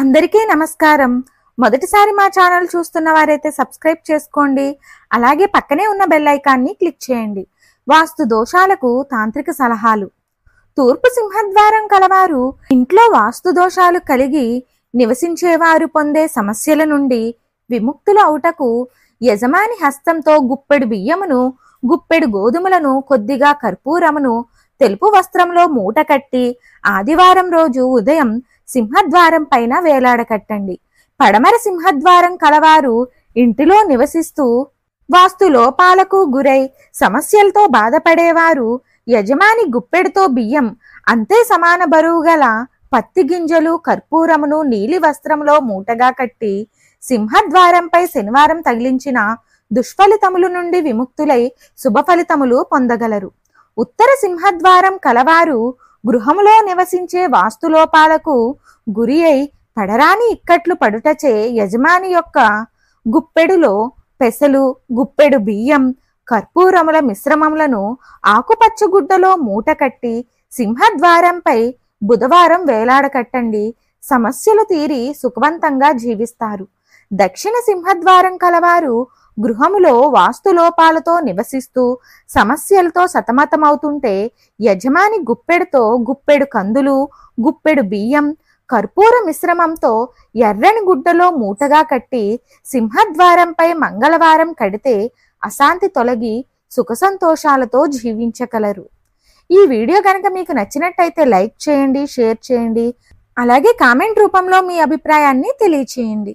అందరికీ నమస్కారం మొదటిసారి మా ఛానల్ చూస్తున్న వారైతే సబ్స్క్రైబ్ చేసుకోండి అలాగే పక్కనే ఉన్న బెల్ ఐకాన్ని క్లిక్ చేయండి వాస్తు దోషాలకు తాంత్రిక సలహాలు తూర్పు సింహద్వారం కలవారు ఇంట్లో వాస్తు దోషాలు కలిగి నివసించేవారు పొందే సమస్యల నుండి విముక్తులు అవుటకు యజమాని హస్తంతో గుప్పెడు బియ్యమును గుప్పెడు గోధుమలను కొద్దిగా కర్పూరమును తెలుపు వస్త్రంలో మూట కట్టి ఆదివారం రోజు ఉదయం సింహద్వారం పైన వేలాడకట్టండి పడమర సింహద్వారం కలవారు ఇంటిలో నివసిస్తూ వాస్తు లోపాలకు గురై సమస్యలతో బాధపడేవారు యజమాని గుప్పెడుతో బియ్యం అంతే సమాన బరువు గల పత్తి గింజలు కర్పూరమును నీలి వస్త్రంలో మూటగా కట్టి సింహద్వారంపై శనివారం తగిలించిన దుష్ఫలితములు నుండి విముక్తులై శుభఫలితములు పొందగలరు ఉత్తర సింహద్వారం కలవారు గృహములో నివసించే వాస్తులోపాలకు గురి అయి పడరాని ఇక్కట్లు పడుటచే యజమాని యొక్క గుప్పెడులో పెసలు గుప్పెడు బియ్యం కర్పూరముల మిశ్రమములను ఆకుపచ్చ మూట మూటకట్టి సింహద్వారంపై బుధవారం వేలాడకట్టండి సమస్యలు తీరి సుఖవంతంగా జీవిస్తారు దక్షిణ సింహద్వారం కలవారు గృహములో వాస్తులోపాలతో నివసిస్తూ సమస్యలతో సతమతమవుతుంటే యజమాని గుప్పెడుతో గుప్పెడు కందులు గుప్పెడు బియ్యం కర్పూర మిశ్రమంతో ఎర్రని గుడ్డలో మూటగా కట్టి సింహద్వారంపై మంగళవారం కడితే అశాంతి తొలగి సుఖ సంతోషాలతో జీవించగలరు ఈ వీడియో కనుక మీకు నచ్చినట్టయితే లైక్ చేయండి షేర్ చేయండి అలాగే కామెంట్ రూపంలో మీ అభిప్రాయాన్ని తెలియచేయండి